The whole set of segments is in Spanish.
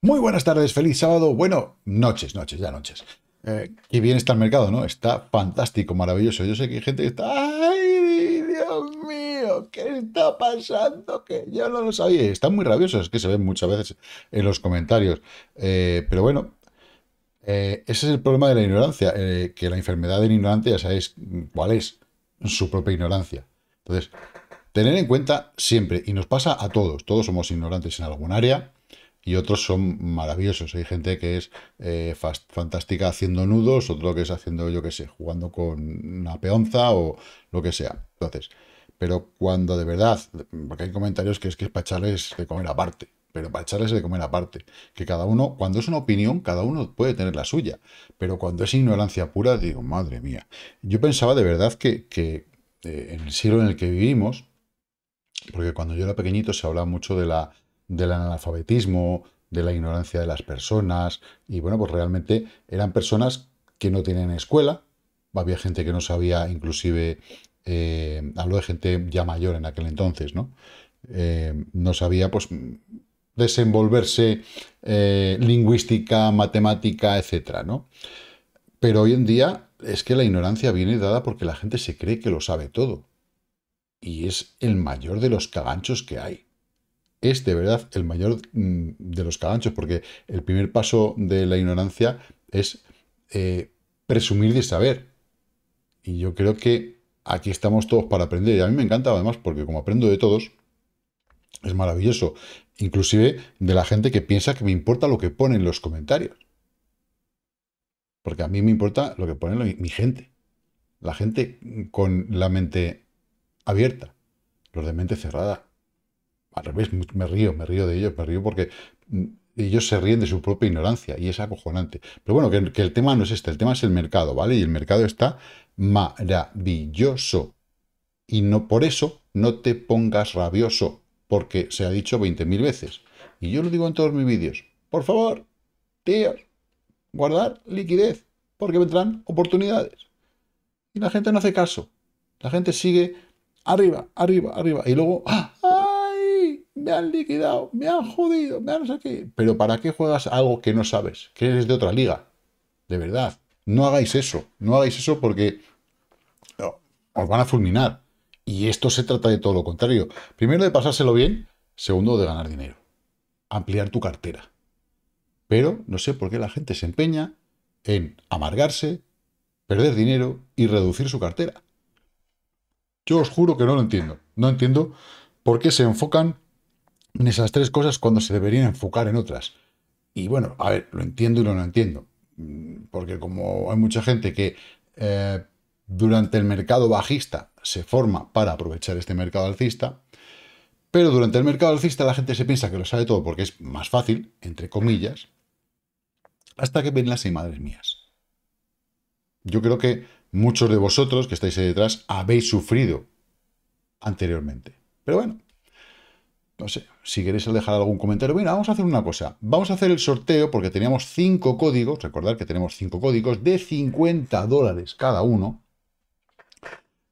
Muy buenas tardes, feliz sábado, bueno, noches, noches, ya noches. Y eh, bien está el mercado, ¿no? Está fantástico, maravilloso. Yo sé que hay gente que está, ¡ay, Dios mío! ¿Qué está pasando? Que yo no lo sabía. Están muy rabiosos, es que se ven muchas veces en los comentarios. Eh, pero bueno, eh, ese es el problema de la ignorancia, que la enfermedad la ignorancia ya sabéis cuál es, su propia ignorancia. Entonces, tener en cuenta siempre, y nos pasa a todos, todos somos ignorantes en algún área, y otros son maravillosos. Hay gente que es eh, fantástica haciendo nudos, otro que es haciendo, yo qué sé, jugando con una peonza o lo que sea. Entonces, pero cuando de verdad, porque hay comentarios que es que es para echarles de comer aparte, pero para echarles de comer aparte, que cada uno, cuando es una opinión, cada uno puede tener la suya, pero cuando es ignorancia pura, digo, madre mía, yo pensaba de verdad que, eh, en el siglo en el que vivimos, porque cuando yo era pequeñito se hablaba mucho de la del analfabetismo, de la ignorancia de las personas, y bueno, pues realmente eran personas que no tienen escuela, había gente que no sabía, inclusive, eh, hablo de gente ya mayor en aquel entonces, ¿no? Eh, no sabía, pues, desenvolverse eh, lingüística, matemática, etcétera, ¿no? Pero hoy en día es que la ignorancia viene dada porque la gente se cree que lo sabe todo. Y es el mayor de los caganchos que hay es de verdad el mayor mm, de los calanchos, porque el primer paso de la ignorancia es eh, presumir de saber. Y yo creo que aquí estamos todos para aprender. Y a mí me encanta además, porque como aprendo de todos, es maravilloso. Inclusive de la gente que piensa que me importa lo que pone en los comentarios. Porque a mí me importa lo que pone mi gente. La gente con la mente abierta. Los de mente cerrada al revés, me río, me río de ellos, me río porque mm, ellos se ríen de su propia ignorancia y es acojonante. Pero bueno, que, el tema no es este, el tema es el mercado, ¿vale? Y el mercado está maravilloso. Y no por eso no te pongas rabioso, porque se ha dicho 20.000 veces. Y yo lo digo en todos mis vídeos. Por favor, tíos, guardar liquidez, porque vendrán oportunidades. Y la gente no hace caso. La gente sigue arriba, arriba, arriba. Y luego, ¡ah! me han liquidado, me han jodido, me han no Pero ¿para qué juegas algo que no sabes? Que eres de otra liga. De verdad. No hagáis eso. No hagáis eso porque os van a fulminar. Y esto se trata de todo lo contrario. Primero de pasárselo bien, segundo de ganar dinero. Ampliar tu cartera. Pero no sé por qué la gente se empeña en amargarse, perder dinero y reducir su cartera. Yo os juro que no lo entiendo. No entiendo por qué se enfocan en esas tres cosas cuando se deberían enfocar en otras. Y bueno, a ver, lo entiendo y lo no entiendo. Mm, porque como hay mucha gente que eh, durante el mercado bajista se forma para aprovechar este mercado alcista, pero durante el mercado alcista la gente se piensa que lo sabe todo porque es más fácil, entre comillas, hasta que ven las y madres mías. Yo creo que muchos de vosotros que estáis ahí detrás habéis sufrido anteriormente. Pero bueno, no sé, si queréis dejar algún comentario, Bueno, vamos a hacer una cosa. Vamos a hacer el sorteo porque teníamos cinco códigos, recordad que tenemos cinco códigos de 50 dólares cada uno.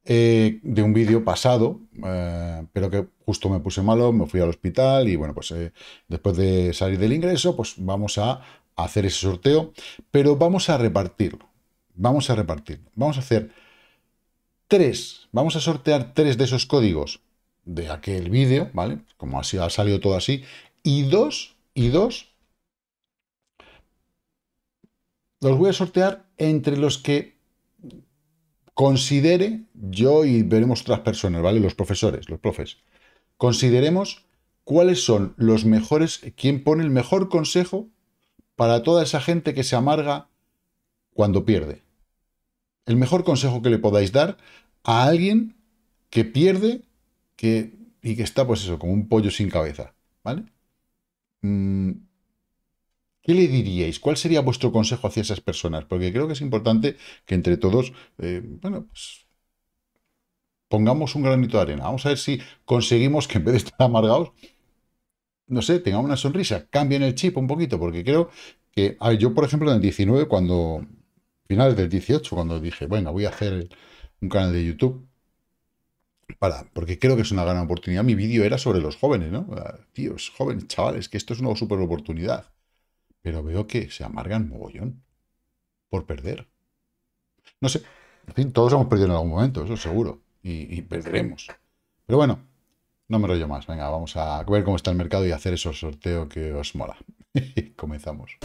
Eh, de un vídeo pasado, eh, pero que justo me puse malo, me fui al hospital y bueno, pues eh, después de salir del ingreso, pues vamos a hacer ese sorteo, pero vamos a repartirlo, vamos a repartirlo, vamos a hacer tres, vamos a sortear tres de esos códigos de aquel vídeo, ¿vale? Como así ha salido todo así. Y dos, y dos, los voy a sortear entre los que considere, yo y veremos otras personas, ¿vale? Los profesores, los profes. Consideremos cuáles son los mejores, quién pone el mejor consejo para toda esa gente que se amarga cuando pierde. El mejor consejo que le podáis dar a alguien que pierde que, y que está, pues eso, como un pollo sin cabeza, ¿vale? Mm, ¿Qué le diríais? ¿Cuál sería vuestro consejo hacia esas personas? Porque creo que es importante que entre todos, eh, bueno, pues pongamos un granito de arena. Vamos a ver si conseguimos que en vez de estar amargados, no sé, tengan una sonrisa, cambien el chip un poquito, porque creo que, a yo por ejemplo en el 19, cuando, finales del 18, cuando dije, bueno, voy a hacer un canal de YouTube, para, porque creo que es una gran oportunidad. Mi vídeo era sobre los jóvenes, ¿no? Ah, Tíos, jóvenes, chavales, que esto es una super oportunidad. Pero veo que se amargan mogollón por perder. No sé, en fin, todos hemos perdido en algún momento, eso seguro, y, perderemos. Pero bueno, no me rollo más. Venga, vamos a ver cómo está el mercado y hacer esos sorteos que os mola. Comenzamos.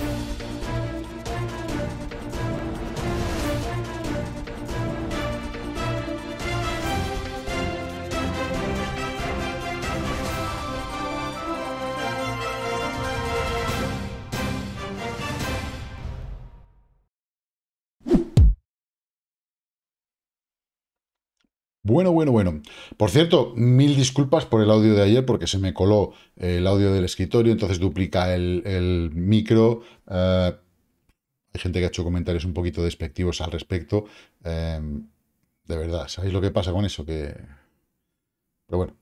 Bueno, bueno, bueno. Por cierto, mil disculpas por el audio de ayer porque se me coló eh, el audio del escritorio, entonces duplica el, micro. Eh, hay gente que ha hecho comentarios un poquito despectivos al respecto. Eh, de verdad, ¿sabéis lo que pasa con eso? Que... Pero bueno,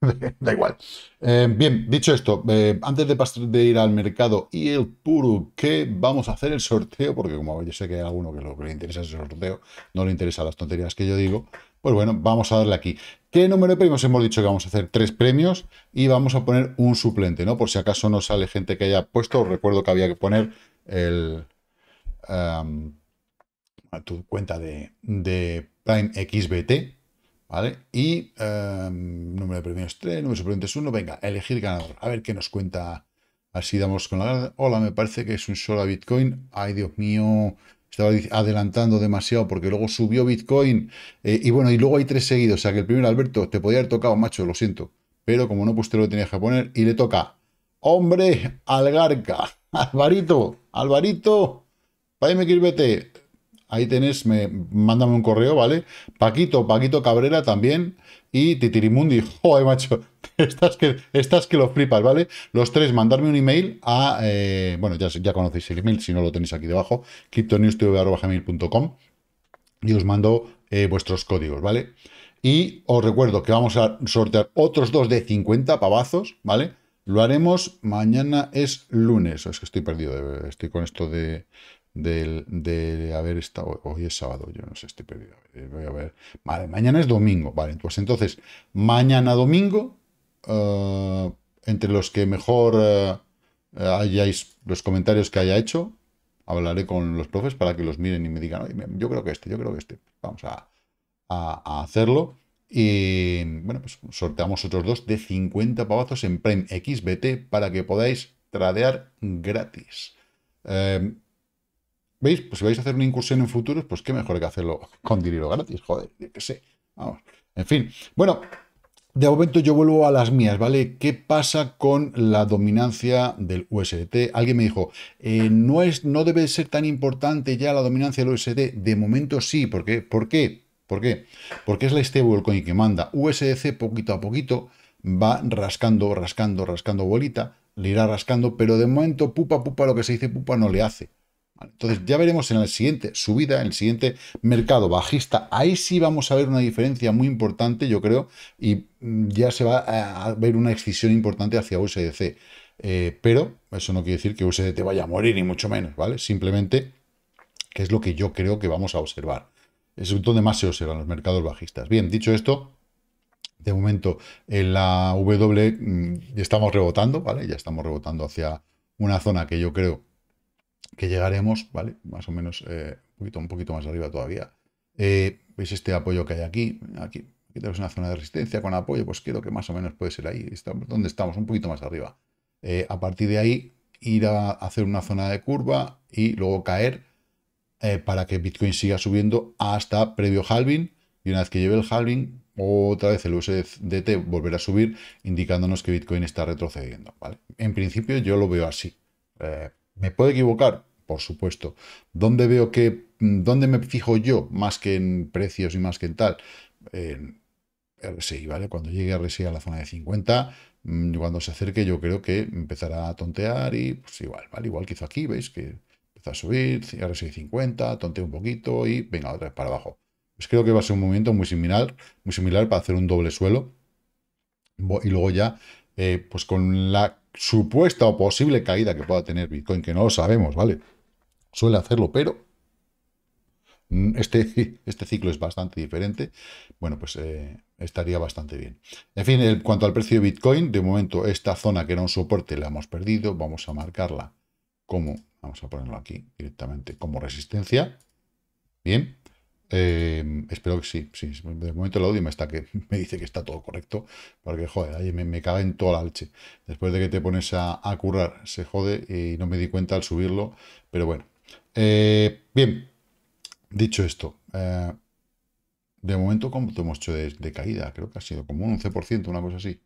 da igual. Eh, bien, dicho esto, eh, antes de, de, ir al mercado y el puro que vamos a hacer el sorteo, porque como yo sé que hay alguno que lo que le interesa es el sorteo, no le interesa las tonterías que yo digo, pues bueno, vamos a darle aquí. ¿Qué número de premios? Hemos dicho que vamos a hacer tres premios y vamos a poner un suplente, ¿no? Por si acaso no sale gente que haya puesto, recuerdo que había que poner el... a em, tu cuenta de, de Prime XBT, ¿vale? Y em, número de premios 3, número de suplentes 1, venga, elegir ganador. A ver qué nos cuenta. Así damos con la Hola, me parece que es un solo Bitcoin. Ay, Dios mío, estaba adelantando demasiado porque luego subió Bitcoin. Eh, y bueno, y luego hay tres seguidos. O sea que el primero, Alberto, te podía haber tocado, macho, lo siento. Pero como no, pues te lo tenías que poner. Y le toca. Hombre, Algarca. Alvarito, Alvarito. Paime que vete. Ahí tenés, me, mándame un correo, ¿vale? Paquito, Paquito Cabrera también. Y Titirimundi, joder, macho, estás que, que lo flipas, ¿vale? Los tres, mandarme un email a, eh, bueno, ya, ya conocéis el email, si no lo tenéis aquí debajo, criptonewstv.com y os mando eh, vuestros códigos, ¿vale? Y os recuerdo que vamos a sortear otros dos de 50 pavazos, ¿vale? Lo haremos mañana es lunes. Es que estoy perdido, eh, estoy con esto de del, de haber estado... Hoy es sábado, yo no sé, estoy perdido. Voy a ver. Vale, mañana es domingo. Vale, pues entonces, mañana domingo, eh, entre los que mejor eh, eh, hayáis, los comentarios que haya hecho, hablaré con los profes para que los miren y me digan, yo creo que este, yo creo que este. Vamos a, hacerlo. Y bueno, pues sorteamos otros dos de 50 pavazos en Prime XBT para que podáis tradear gratis. ¿Veis? Pues si vais a hacer una incursión en futuros, pues qué mejor que hacerlo con dinero gratis, joder, yo qué sé. Vamos. En fin. Bueno, de momento yo vuelvo a las mías, ¿vale? ¿Qué pasa con la dominancia del USDT? Alguien me dijo, eh, no, es, no debe ser tan importante ya la dominancia del USD De momento sí, ¿por qué? ¿Por qué? ¿Por qué? Porque es la stablecoin que manda. USDC poquito a poquito va rascando, rascando, rascando bolita, le irá rascando, pero de momento pupa, pupa, lo que se dice pupa no le hace. Entonces ya veremos en la siguiente subida, en el siguiente mercado bajista. Ahí sí vamos a ver una diferencia muy importante, yo creo, y mm, ya se va a ver una excisión importante hacia USDC. Eh, pero eso no quiere decir que USDT vaya a morir, ni mucho menos, ¿vale? Simplemente que es lo que yo creo que vamos a observar. Es donde más se observan los mercados bajistas. Bien, dicho esto, de momento en la W mm, estamos rebotando, ¿vale? Ya estamos rebotando hacia una zona que yo creo que llegaremos, ¿vale? Más o menos eh, un, poquito, un poquito más arriba todavía. Eh, ¿Veis este apoyo que hay aquí? Aquí, tenemos una zona de resistencia con apoyo, pues creo que más o menos puede ser ahí. Estamos, ¿Dónde estamos? Un poquito más arriba. Eh, a partir de ahí, ir a hacer una zona de curva y luego caer para que Bitcoin siga subiendo hasta previo halving. Y una vez que lleve el halving, otra vez el USDT volverá a subir, indicándonos que Bitcoin está retrocediendo. ¿vale? En principio yo lo veo así. ¿Me puedo equivocar? por supuesto. donde veo que, mm, dónde me fijo yo más que en precios y más que en tal? En RSI, ¿vale? Cuando llegue RSI a la zona de 50, mm, cuando se acerque yo creo que empezará a tontear y pues igual, ¿vale? Igual que hizo aquí, ¿veis? Que empezó a subir, RSI 50, tontea un poquito y venga otra vez para abajo. Pues creo que va a ser un movimiento muy similar, muy similar para hacer un doble suelo. Y luego ya, eh, pues con la supuesta o posible caída que pueda tener Bitcoin, que no lo sabemos, ¿vale? suele hacerlo, pero este, este ciclo es bastante diferente. Bueno, pues eh, estaría bastante bien. En fin, en cuanto al precio de Bitcoin, de momento esta zona que era un soporte la hemos perdido. Vamos a marcarla como, vamos a ponerlo aquí directamente, como resistencia. Bien. Eh, espero que sí, sí. De momento el audio me está que me dice que está todo correcto. Porque, joder, ahí me, me en toda la alche Después de que te pones a, a currar, se jode y no me di cuenta al subirlo. Pero bueno, eh, bien, dicho esto, eh, de momento, ¿cómo hemos hecho de, caída? Creo que ha sido como un 11%, una cosa así.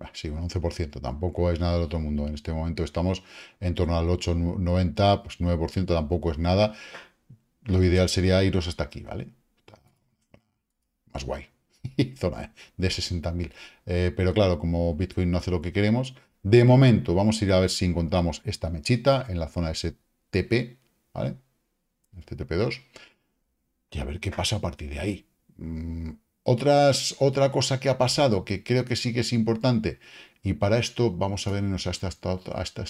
Ah, sí, un 11%, tampoco es nada del otro mundo. En este momento estamos en torno al 8,90, pues 9% tampoco es nada. Lo ideal sería iros hasta aquí, ¿vale? Más guay. Zona ¿eh? de 60.000. pero claro, como Bitcoin no hace lo que queremos, de momento vamos a ir a ver si encontramos esta mechita en la zona de ese TP, ¿vale? 2 este Y a ver qué pasa a partir de ahí. Mm, otras, otra cosa que ha pasado, que creo que sí que es importante, y para esto vamos a vernos a esta, a esta,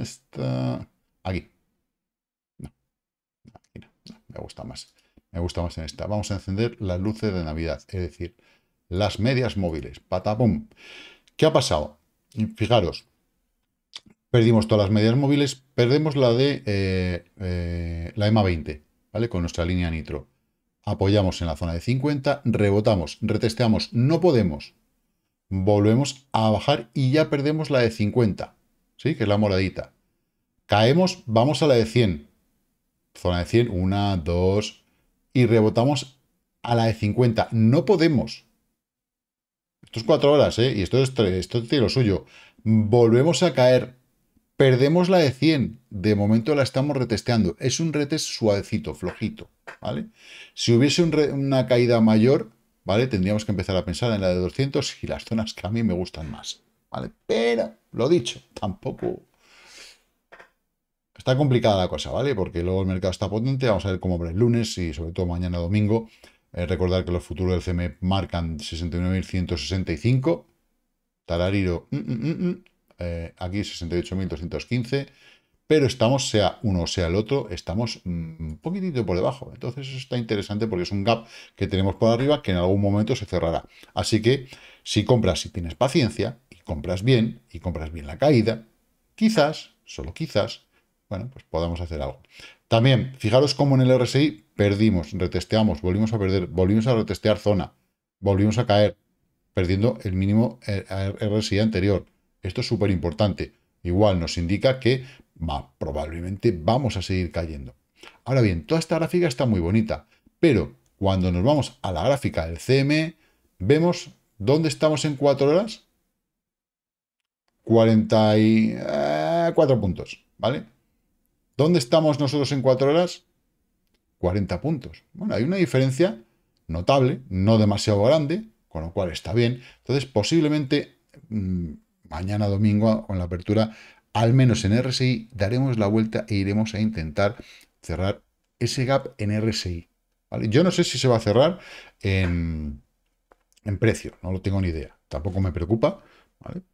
esta, aquí. aquí no, me gusta más. Me gusta más en esta. Vamos a encender las luces de Navidad, es decir, las medias móviles. Patapum. ¿Qué ha pasado? Fijaros, Perdimos todas las medias móviles, perdemos la de eh, eh, la EMA 20, ¿vale? Con nuestra línea nitro. Apoyamos en la zona de 50, rebotamos, retesteamos, no podemos. Volvemos a bajar y ya perdemos la de 50, ¿sí? Que es la moradita. Caemos, vamos a la de 100. Zona de 100, 1, 2, y rebotamos a la de 50. No podemos. Esto es 4 horas, ¿eh? Y esto, es, esto es lo suyo. Volvemos a caer Perdemos la de 100. De momento la estamos retesteando. Es un retest suavecito, flojito, ¿vale? Si hubiese una caída mayor, ¿vale? Tendríamos que empezar a pensar en la de 200 y las zonas que a mí me gustan más, ¿vale? Pero, lo dicho, tampoco... Está complicada la cosa, ¿vale? Porque luego el mercado está potente. Vamos a ver cómo abre el lunes y sobre todo mañana domingo. Eh, recordar que los futuros del CME marcan 69.165. Tarariro. y eh, aquí 68.215, pero estamos, sea uno o sea el otro, estamos mm, un poquitito por debajo. Entonces eso está interesante porque es un gap que tenemos por arriba que en algún momento se cerrará. Así que si compras, y tienes paciencia, y compras bien, y compras bien la caída, quizás, solo quizás, bueno, pues podamos hacer algo. También, fijaros cómo en el RSI perdimos, retesteamos, volvimos a perder, volvimos a retestear zona, volvimos a caer, perdiendo el mínimo eh, RSI anterior. Esto es súper importante. Igual nos indica que probablemente vamos a seguir cayendo. Ahora bien, toda esta gráfica está muy bonita, pero cuando nos vamos a la gráfica del CM, vemos dónde estamos en 4 horas. 44 eh, puntos, ¿vale? ¿Dónde estamos nosotros en 4 horas? 40 puntos. Bueno, hay una diferencia notable, no demasiado grande, con lo cual está bien. Entonces, posiblemente mm, mañana domingo con la apertura, al menos en RSI, daremos la vuelta e iremos a intentar cerrar ese gap en RSI. Yo no sé si se va a cerrar en, precio, no lo tengo ni idea. Tampoco me preocupa,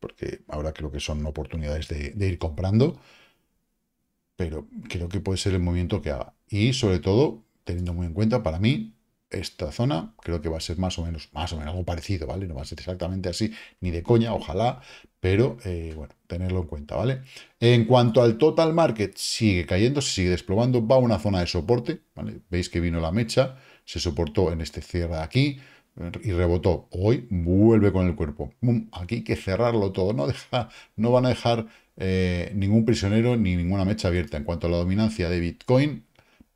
porque ahora creo que son oportunidades de, de ir comprando, pero creo que puede ser el movimiento que haga. Y sobre todo, teniendo muy en cuenta para mí esta zona, creo que va a ser más o menos, más o menos algo parecido, ¿vale? No va a ser exactamente así, ni de coña, ojalá, pero eh, bueno, tenerlo en cuenta, ¿vale? En cuanto al total market, sigue cayendo, se sigue desplomando, va a una zona de soporte, ¿vale? Veis que vino la mecha, se soportó en este cierre de aquí, y rebotó. Hoy vuelve con el cuerpo. Mm, aquí hay que cerrarlo todo. No, deja, no van a dejar eh, ningún prisionero ni ninguna mecha abierta. En cuanto a la dominancia de Bitcoin,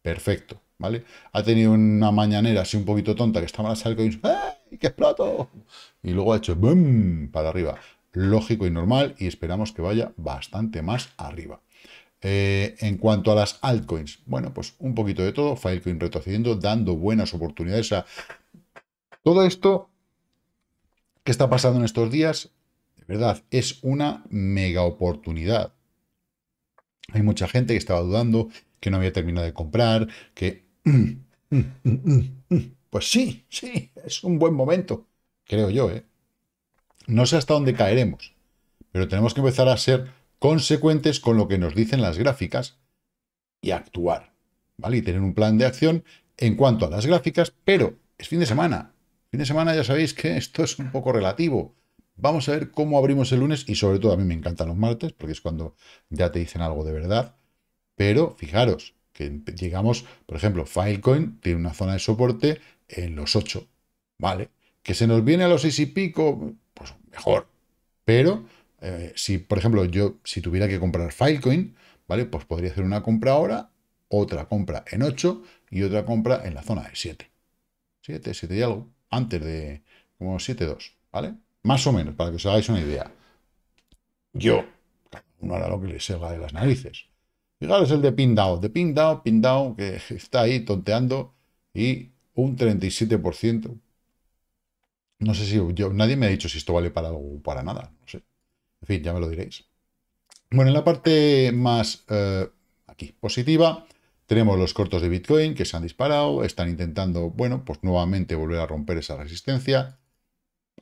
perfecto. ¿vale? Ha tenido una mañanera así un poquito tonta que estaba las altcoins, ¡ay, qué plato! Y luego ha hecho ¡Bum! para arriba. Lógico y normal y esperamos que vaya bastante más arriba. Eh, en cuanto a las altcoins, bueno, pues un poquito de todo, Filecoin retrocediendo, dando buenas oportunidades. a todo esto que está pasando en estos días, de verdad, es una mega oportunidad. Hay mucha gente que estaba dudando, que no había terminado de comprar, que pues sí, sí, es un buen momento, creo yo. ¿eh? No sé hasta dónde caeremos, pero tenemos que empezar a ser consecuentes con lo que nos dicen las gráficas y actuar, ¿vale? Y tener un plan de acción en cuanto a las gráficas, pero es fin de semana. Fin de semana ya sabéis que esto es un poco relativo. Vamos a ver cómo abrimos el lunes y sobre todo a mí me encantan los martes porque es cuando ya te dicen algo de verdad. Pero fijaros, que llegamos, por ejemplo, Filecoin tiene una zona de soporte en los 8, ¿vale? Que se nos viene a los 6 y pico, pues mejor. Pero eh, si, por ejemplo, yo si tuviera que comprar Filecoin, ¿vale? Pues podría hacer una compra ahora, otra compra en 8 y otra compra en la zona de 7. 7, 7 y algo, antes de como 2, ¿vale? Más o menos, para que os hagáis una idea. Yo, uno hará lo que le salga de las narices. Fijaros el de Pindao, de Pindao, Pindao, que está ahí tonteando y un 37%. No sé si yo, nadie me ha dicho si esto vale para algo para nada, no sé. En fin, ya me lo diréis. Bueno, en la parte más eh, aquí positiva, tenemos los cortos de Bitcoin que se han disparado, están intentando, bueno, pues nuevamente volver a romper esa resistencia,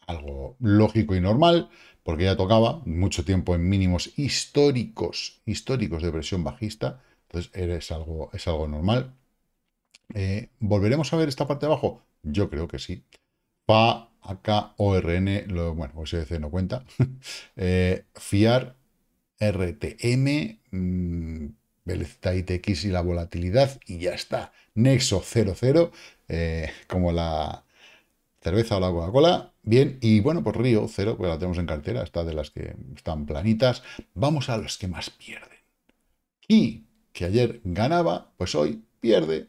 algo lógico y normal, porque ya tocaba mucho tiempo en mínimos históricos, históricos de presión bajista, entonces es algo, es algo normal. Eh, ¿Volveremos a ver esta parte de abajo? Yo creo que sí. PA, AK, ORN, lo, bueno, SDC no cuenta. Eh, FIAR, RTM, mm, x y la volatilidad y ya está. Nexo 00, eh, como la, cerveza o la Coca-Cola, bien, y bueno, pues Río, cero, pues la tenemos en cartera, está de las que están planitas. Vamos a los que más pierden. Y que ayer ganaba, pues hoy pierde.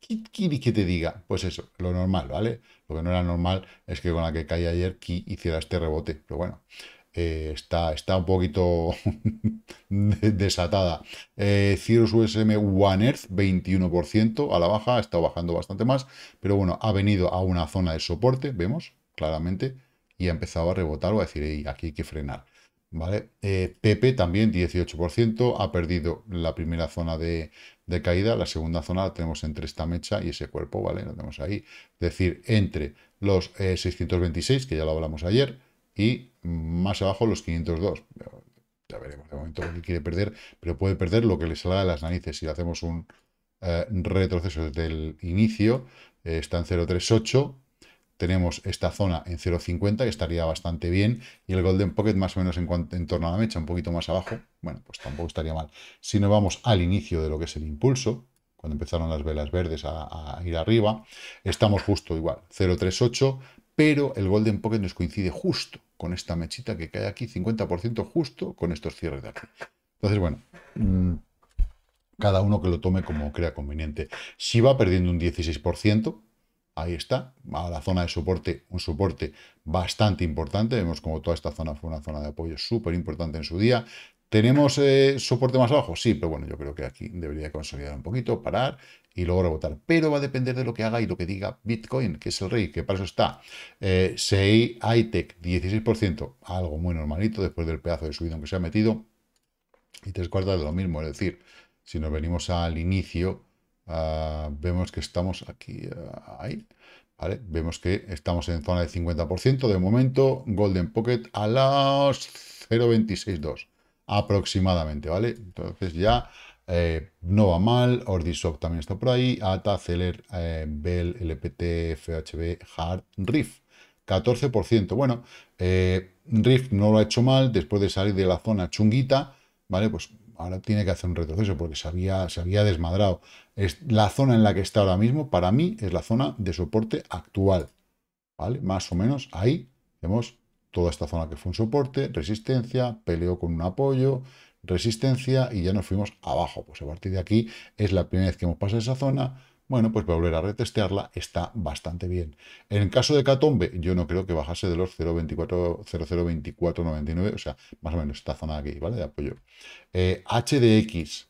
¿Qué que te diga? Pues eso, lo normal, ¿vale? Lo que no era normal es que con la que caía ayer Ki hiciera este rebote, pero bueno. Eh, está, está un poquito desatada. Eh, Cirrus USM One Earth, 21% a la baja, ha estado bajando bastante más, pero bueno, ha venido a una zona de soporte, vemos claramente, y ha empezado a rebotar o a decir, aquí hay que frenar. ¿Vale? Eh, también 18%, ha perdido la primera zona de, caída, la segunda zona la tenemos entre esta mecha y ese cuerpo, ¿vale? lo tenemos ahí, es decir, entre los 626, eh, que ya lo hablamos ayer, y más abajo los 502. Ya veremos de momento lo que quiere perder, pero puede perder lo que le salga de las narices. Si le hacemos un eh, retroceso desde el inicio, eh, está en 038, tenemos esta zona en 0.50, que estaría bastante bien, y el Golden Pocket más o menos en, cuanto, en, torno a la mecha, un poquito más abajo, bueno, pues tampoco estaría mal. Si nos vamos al inicio de lo que es el impulso, cuando empezaron las velas verdes a, a ir arriba, estamos justo igual, 0.38, pero el Golden Pocket nos coincide justo con esta mechita que cae aquí, 50% justo con estos cierres de aquí. Entonces, bueno, mm, cada uno que lo tome como crea conveniente. Si va perdiendo un 16%, ahí está, a la zona de soporte, un soporte bastante importante. Vemos como toda esta zona fue una zona de apoyo súper importante en su día. ¿Tenemos eh, soporte más abajo? Sí, pero bueno, yo creo que aquí debería consolidar un poquito, parar y luego rebotar. Pero va a depender de lo que haga y lo que diga Bitcoin, que es el rey, que para eso está. Eh, SEI ITEC, 16%, algo muy normalito después del pedazo de subida que se ha metido. Y tres cuartas de lo mismo, es decir, si nos venimos al inicio, ah, vemos que estamos aquí, ah, ahí, ¿vale? Vemos que estamos en zona de 50% de momento, Golden Pocket a los 0.262 aproximadamente, ¿vale? Entonces ya eh, no va mal, Ordisoft también está por ahí, ATA, Celer, eh, Bell, LPT, FHB, Hard, Riff. 14%. Bueno, eh, Riff no lo ha hecho mal después de salir de la zona chunguita, ¿vale? Pues ahora tiene que hacer un retroceso porque se había, se había desmadrado. Es la zona en la que está ahora mismo, para mí, es la zona de soporte actual, ¿vale? Más o menos ahí vemos toda esta zona que fue un soporte, resistencia, peleó con un apoyo, resistencia y ya nos fuimos abajo. Pues a partir de aquí es la primera vez que hemos pasado esa zona. Bueno, pues volver a retestearla está bastante bien. En el caso de Catombe, yo no creo que bajase de los 0.24, 002499 99, o sea, más o menos esta zona de aquí, ¿vale? De apoyo. HDX, eh,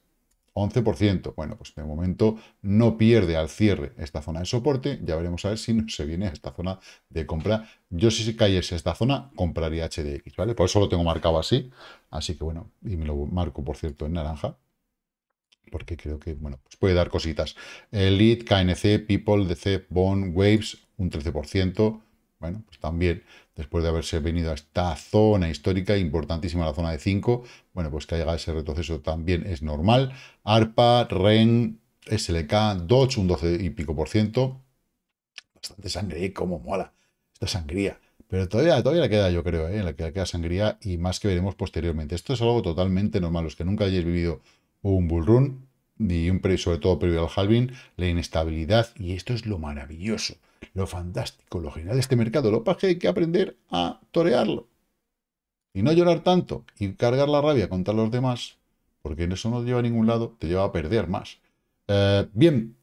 11%. Bueno, pues de momento no pierde al cierre esta zona de soporte. Ya veremos a ver si no se viene a esta zona de compra. Yo si se cayese esta zona, compraría HDX, ¿vale? Por eso lo tengo marcado así. Así que bueno, y me lo marco, por cierto, en naranja. Porque creo que, bueno, pues puede dar cositas. Elite, KNC, People, DC, Bond, Waves, un 13%. Bueno, pues también después de haberse venido a esta zona histórica, importantísima la zona de 5, bueno, pues que haya ese retroceso también es normal. ARPA, REN, SLK, Dodge, un 12 y pico por ciento. Bastante sangre, ¿eh? cómo mola esta sangría. Pero todavía, todavía la queda, yo creo, ¿eh? la queda, queda sangría y más que veremos posteriormente. Esto es algo totalmente normal. Los que nunca hayáis vivido un Bullrun ni un precio sobre todo previo al halving, la inestabilidad. Y esto es lo maravilloso, lo fantástico, lo genial de este mercado. Lo que hay que aprender a torearlo. Y no llorar tanto y cargar la rabia contra los demás, porque eso no te lleva a ningún lado, te lleva a perder más. Eh, bien.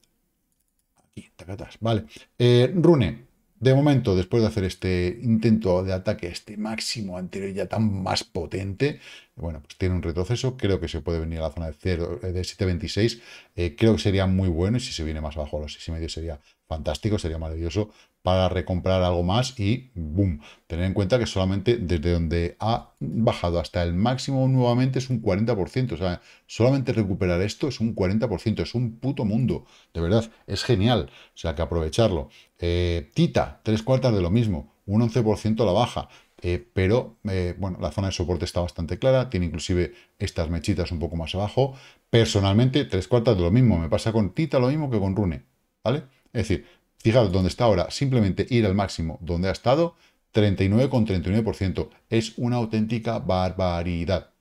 Aquí, tacatas. Vale. Eh, rune. De momento, después de hacer este intento de ataque, este máximo anterior ya tan más potente, bueno, pues tiene un retroceso, creo que se puede venir a la zona de, eh, de 7.26, eh, creo que sería muy bueno y si se viene más abajo a los 6.5 sería fantástico, sería maravilloso para recomprar algo más y boom, tener en cuenta que solamente desde donde ha bajado hasta el máximo nuevamente es un 40%, o sea, solamente recuperar esto es un 40%, es un puto mundo, de verdad, es genial, o sea, que aprovecharlo. Eh, Tita, tres cuartas de lo mismo, un 11% la baja. Eh, pero eh, bueno, la zona de soporte está bastante clara, tiene inclusive estas mechitas un poco más abajo. Personalmente, tres cuartas de lo mismo, me pasa con Tita lo mismo que con Rune, ¿vale? Es decir, fijaros dónde está ahora, simplemente ir al máximo donde ha estado, 39,39%. ,39%. Es una auténtica barbaridad.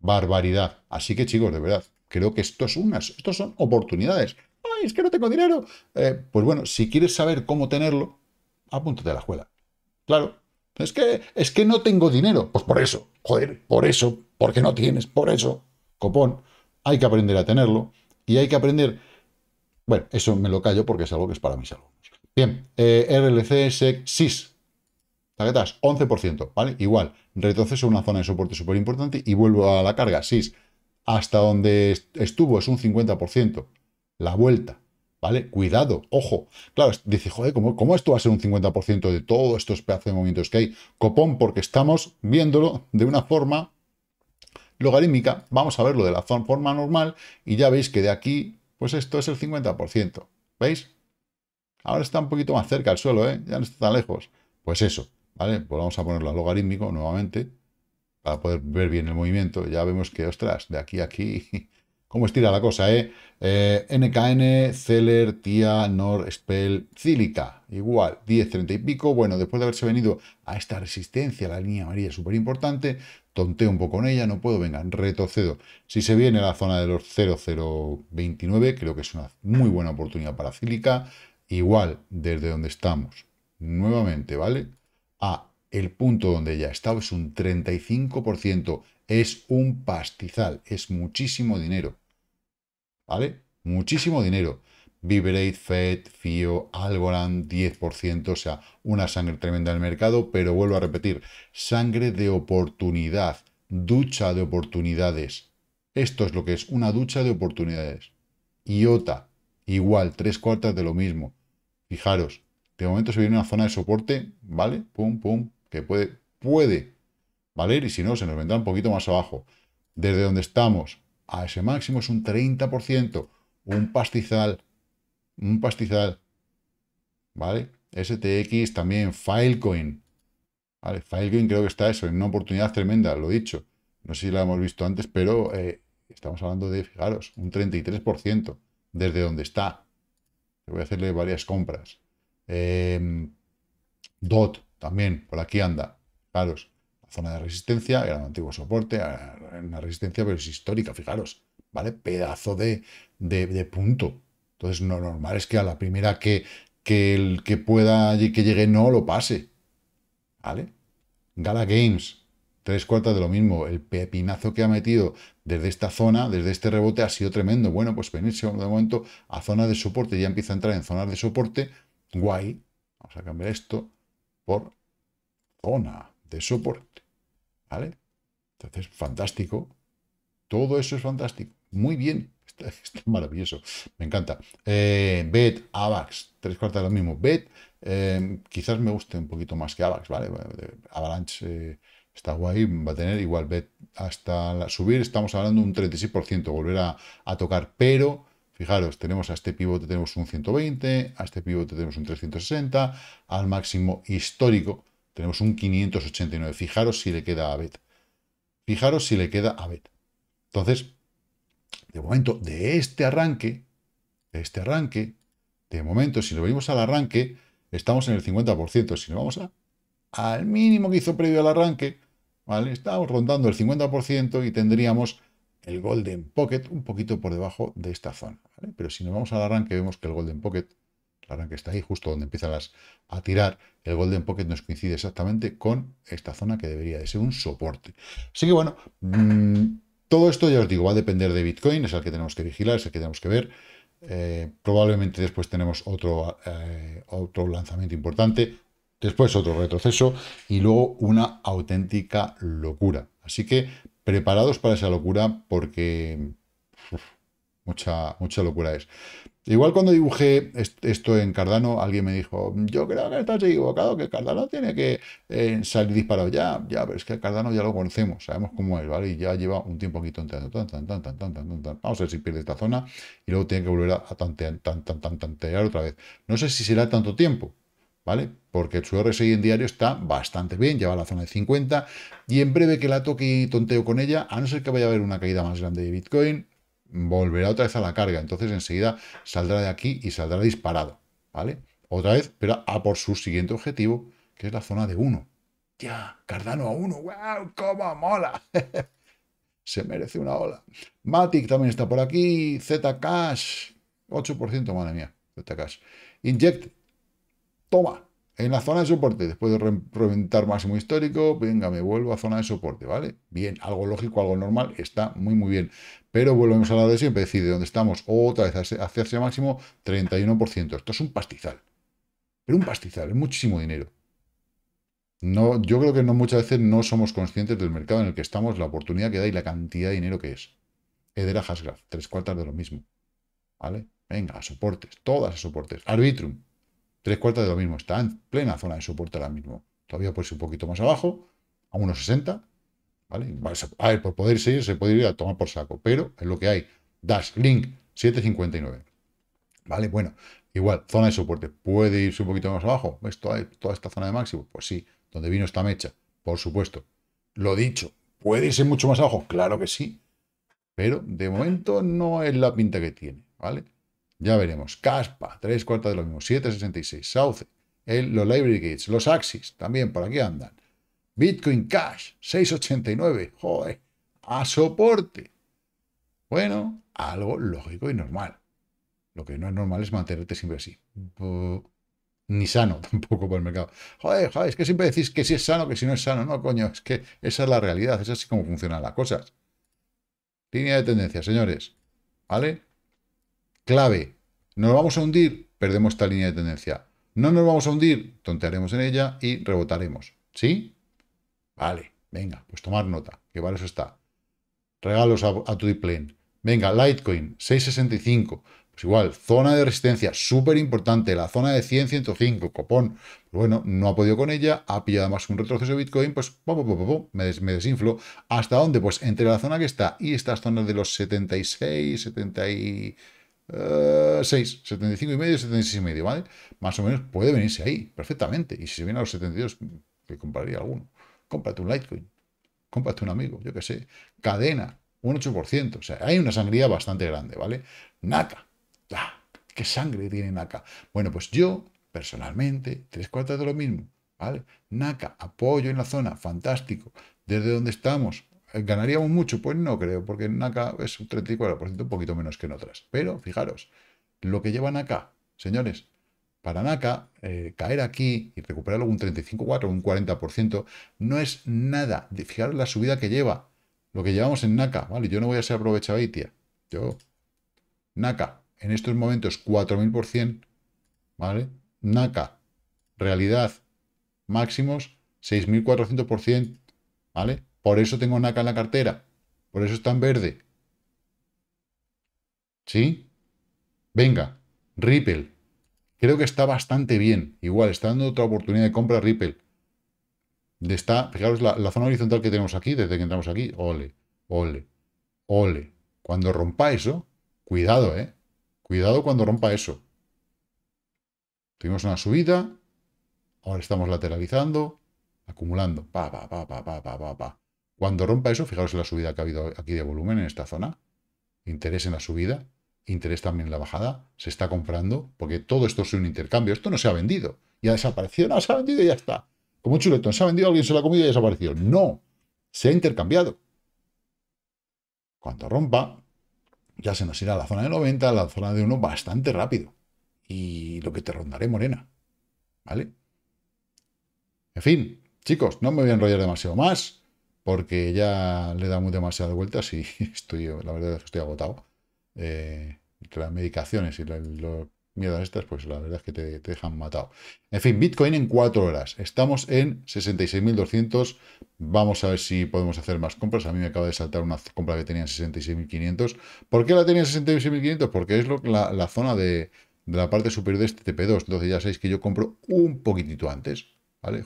Barbaridad. Así que chicos, de verdad, creo que esto es unas, estos son oportunidades es que no tengo dinero. Eh, pues bueno, si quieres saber cómo tenerlo, apúntate a la escuela. Claro, es que, es que no tengo dinero. Pues por eso, joder, por eso, porque no tienes, por eso, copón. Hay que aprender a tenerlo y hay que aprender... Bueno, eso me lo callo porque es algo que es para mis alumnos. Bien, eh, RLC, SEC, SIS. Tarjetas, 11%, ¿vale? Igual, retroceso una zona de soporte súper importante y vuelvo a la carga, SIS. Hasta donde estuvo es un 50% la vuelta. ¿Vale? Cuidado, ojo. Claro, dice, joder, ¿cómo, ¿cómo, esto va a ser un 50% de todos estos pedazos de movimientos que hay? Copón, porque estamos viéndolo de una forma logarítmica. Vamos a verlo de la forma normal y ya veis que de aquí, pues esto es el 50%. ¿Veis? Ahora está un poquito más cerca al suelo, ¿eh? Ya no está tan lejos. Pues eso, ¿vale? Pues vamos a ponerlo a logarítmico nuevamente para poder ver bien el movimiento. Ya vemos que, ostras, de aquí a aquí cómo estira la cosa, ¿eh? NKN, eh, Zeller, TIA, NOR, Spell, Cílica, igual, 10, 30 y pico. Bueno, después de haberse venido a esta resistencia, la línea amarilla es súper importante, tonteo un poco con ella, no puedo, venga, retrocedo. Si se viene a la zona de los 0029, creo que es una muy buena oportunidad para Cílica, igual, desde donde estamos, nuevamente, ¿vale? A el punto donde ya estado es un 35%, es un pastizal, es muchísimo dinero. ¿Vale? Muchísimo dinero. Vibrate, FED, FIO, Algorand, 10%, o sea, una sangre tremenda en el mercado, pero vuelvo a repetir, sangre de oportunidad, ducha de oportunidades. Esto es lo que es una ducha de oportunidades. IOTA, igual, tres cuartas de lo mismo. Fijaros, de momento se viene una zona de soporte, ¿vale? Pum, pum, que puede, puede valer y si no, se nos vendrá un poquito más abajo. Desde donde estamos, a ese máximo es un 30%, un pastizal, un pastizal, ¿vale? STX también, Filecoin, ¿vale? Filecoin creo que está eso, en una oportunidad tremenda, lo he dicho, no sé si la hemos visto antes, pero eh, estamos hablando de, fijaros, un 33%, desde donde está. Voy a hacerle varias compras. Em, DOT también, por aquí anda, fijaros, zona de resistencia, era un antiguo soporte, una resistencia, pero es histórica, fijaros, ¿vale? Pedazo de, punto. Entonces, normal es que a la primera que, que el que pueda que llegue no lo pase, ¿vale? Gala Games, tres cuartas de lo mismo. El pepinazo que ha metido desde esta zona, desde este rebote, ha sido tremendo. Bueno, pues venirse de momento a zona de soporte, ya empieza a entrar en zonas de soporte. Guay. Vamos a cambiar esto por zona de soporte. ¿Vale? Entonces, fantástico. Todo eso es fantástico. Muy bien. Está, maravilloso. Me encanta. Eh, Bet, Avax, tres cuartas de lo mismo. Bet, eh, quizás me guste un poquito más que Avax, ¿vale? Avalanche eh, está guay, va a tener igual Bet hasta subir, estamos hablando de un 36%, volver a, a tocar, pero fijaros, tenemos a este pivote tenemos un 120, a este pivote tenemos un 360, al máximo histórico tenemos un 589. Fijaros si le queda a Bet. Fijaros si le queda a Bet. Entonces, de momento, de este arranque, de este arranque, de momento, si lo venimos al arranque, estamos en el 50%. Si nos vamos a, al mínimo que hizo previo al arranque, ¿vale? Estamos rondando el 50% y tendríamos el Golden Pocket un poquito por debajo de esta zona. Pero si nos vamos al arranque, vemos que el Golden Pocket la que está ahí, justo donde empieza a tirar, el Golden Pocket nos coincide exactamente con esta zona que debería de ser un soporte. Así que bueno, mm, todo esto ya os digo, va a depender de Bitcoin, es el que tenemos que vigilar, es el que tenemos que ver. Eh, probablemente después tenemos otro, eh, otro lanzamiento importante, después otro retroceso y luego una auténtica locura. Así que preparados para esa locura porque mucha, mucha locura es. Igual cuando dibujé esto en Cardano, alguien me dijo, yo creo que estás equivocado, que Cardano tiene que eh, salir disparado ya. Ya, pero es que Cardano ya lo conocemos, sabemos cómo es, ¿vale? Y ya lleva un tiempo aquí tonteando. tan, tan, tan, tan, tan, Vamos a ver si pierde esta zona y luego tiene que volver a tantear, tan, tan, tan, tantear otra vez. No sé si será tanto tiempo, ¿vale? Porque su RSI en diario está bastante bien, lleva la zona de 50 y en breve que la toque y tonteo con ella, a no ser que vaya a haber una caída más grande de Bitcoin, volverá otra vez a la carga. Entonces enseguida saldrá de aquí y saldrá disparado. ¿Vale? Otra vez, pero a por su siguiente objetivo, que es la zona de 1. ¡Ya! Cardano a 1. ¡Wow! ¡Cómo mola! Se merece una ola. Matic también está por aquí. Zcash. 8%, madre mía. Zcash. Inject. Toma. En la zona de soporte, después de reventar máximo histórico, venga, me vuelvo a zona de soporte, ¿vale? Bien, algo lógico, algo normal, está muy, muy bien. Pero volvemos a la de siempre, es decir, de donde estamos otra vez hacia máximo, 31%. Esto es un pastizal. Pero un pastizal, es muchísimo dinero. No, yo creo que no muchas veces no somos conscientes del mercado en el que estamos, la oportunidad que da y la cantidad de dinero que es. Edera Hasgraf, tres cuartas de lo mismo. ¿Vale? Venga, a soportes, todas a soportes. Arbitrum, Tres cuartas de lo mismo. Está en plena zona de soporte ahora mismo. Todavía puede ser un poquito más abajo, a 1,60. ¿Vale? A ver, por poder seguir, se puede ir a tomar por saco. Pero es lo que hay. Dash, Link, 7,59. ¿Vale? Bueno, igual, zona de soporte. ¿Puede irse un poquito más abajo? ¿Ves pues toda, toda esta zona de máximo? Pues sí, donde vino esta mecha. Por supuesto. Lo dicho, ¿puede irse mucho más abajo? Claro que sí. Pero de momento no es la pinta que tiene. ¿Vale? Ya veremos. Caspa, tres cuartas de lo mismo. 766. Sauce. El, los Library Gates. Los Axis, también por aquí andan. Bitcoin Cash, 689. Joder. A soporte. Bueno, algo lógico y normal. Lo que no es normal es mantenerte siempre así. Ni sano tampoco por el mercado. Joder, joder, es que siempre decís que si es sano, que si no es sano. No, coño, es que esa es la realidad. Es así como funcionan las cosas. Línea de tendencia, señores. ¿Vale? clave. ¿Nos vamos a hundir? Perdemos esta línea de tendencia. ¿No nos vamos a hundir? Tontearemos en ella y rebotaremos. ¿Sí? Vale, venga, pues tomar nota, que vale eso está. Regalos a, tu plane. Venga, Litecoin, 665. Pues igual, zona de resistencia, súper importante, la zona de 100, 105, copón. Pues bueno, no ha podido con ella, ha pillado más un retroceso de Bitcoin, pues me, desinflo. ¿Hasta dónde? Pues entre la zona que está y estas zonas de los 76, 70 y... 6, eh, 75 y medio, 76 y medio, ¿vale? Más o menos puede venirse ahí, perfectamente. Y si se viene a los 72, que compraría alguno. Cómprate un Litecoin, cómprate un amigo, yo qué sé. Cadena, un 8%. O sea, hay una sangría bastante grande, ¿vale? Naca. ¿Qué sangre tiene Naca? Bueno, pues yo, personalmente, tres cuartas de lo mismo, ¿vale? Naca, apoyo en la zona, fantástico. Desde donde estamos, eh, ¿Ganaríamos mucho? Pues no creo, porque NACA es un 34%, un poquito menos que en otras. Pero fijaros, lo que lleva NACA, señores, para NACA, eh, caer aquí y recuperar algún 35,4 un 40% no es nada. Fijaros la subida que lleva, lo que llevamos en NACA, ¿vale? Yo no voy a ser aprovechado tía. Yo, NACA, en estos momentos 4.000%, ¿vale? NACA, realidad, máximos, 6.400%, ¿vale? Por eso tengo NACA en la cartera. Por eso está en verde. ¿Sí? Venga, Ripple. Creo que está bastante bien. Igual, está dando otra oportunidad de compra a Ripple. Está, fijaros la, la, zona horizontal que tenemos aquí, desde que entramos aquí. Ole, ole, ole. Cuando rompa eso, cuidado, ¿eh? Cuidado cuando rompa eso. Tuvimos una subida, ahora estamos lateralizando, acumulando. Pa, pa, pa, pa, pa, pa, pa, pa. Cuando rompa eso, fijaros en la subida que ha habido aquí de volumen en esta zona. Interés en la subida, interés también en la bajada. Se está comprando porque todo esto es un intercambio. Esto no se ha vendido. Ya desaparecido. no, se ha vendido y ya está. Como un chuletón, se ha vendido, alguien se la ha comido y desaparecido. No, se ha intercambiado. Cuando rompa, ya se nos irá a la zona de 90, a la zona de 1 bastante rápido. Y lo que te rondaré, Morena. ¿Vale? En fin, chicos, no me voy a enrollar demasiado más porque ya le muy demasiadas vueltas y estoy, la verdad es que estoy agotado. entre eh, las medicaciones y las mierdas estas, pues la verdad es que te, dejan matado. En fin, Bitcoin en 4 horas. Estamos en 66.200. Vamos a ver si podemos hacer más compras. A mí me acaba de saltar una compra que tenía en 66.500. ¿Por qué la tenía en 66.500? Porque es la, zona de, de la parte superior de este TP2. Entonces ya sabéis que yo compro un poquitito antes.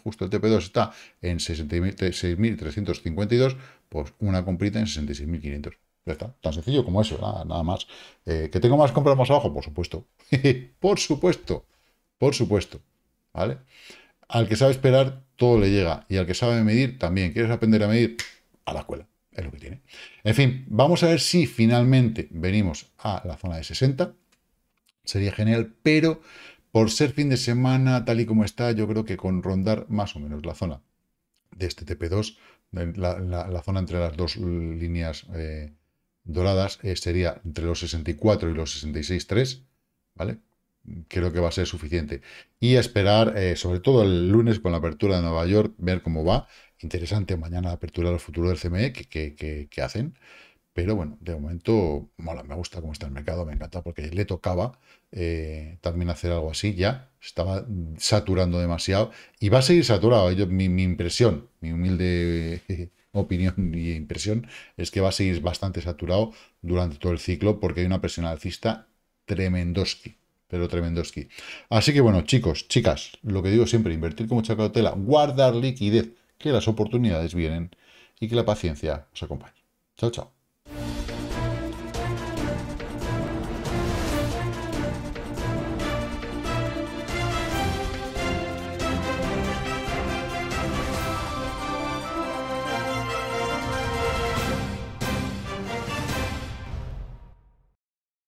Justo el TP2 está en 66.352 pues una comprita en 66.500. Ya está, tan sencillo como eso, nada, más. Eh, ¿Que tengo más compras más abajo? Por supuesto. por supuesto, por supuesto, ¿vale? Al que sabe esperar, todo le llega. Y al que sabe medir, también. ¿Quieres aprender a medir? A la escuela, es lo que tiene. En fin, vamos a ver si finalmente venimos a la zona de 60. Sería genial, pero por ser fin de semana, tal y como está, yo creo que con rondar más o menos la zona de este TP2, la, zona entre las dos líneas eh, doradas eh, sería entre los 64 y los 66.3, ¿vale? Creo que va a ser suficiente. Y esperar, eh, sobre todo el lunes con la apertura de Nueva York, ver cómo va. Interesante mañana la apertura del futuro del CME que hacen. Pero bueno, de momento, mola, me gusta cómo está el mercado, me encanta, porque le tocaba eh, también hacer algo así, ya estaba saturando demasiado y va a seguir saturado. ¿eh? mi, impresión, mi humilde opinión y impresión es que va a seguir bastante saturado durante todo el ciclo porque hay una presión alcista tremendoski, pero tremendoski. Así que bueno, chicos, chicas, lo que digo siempre, invertir con mucha cautela, guardar liquidez, que las oportunidades vienen y que la paciencia os acompañe. Chao, chao.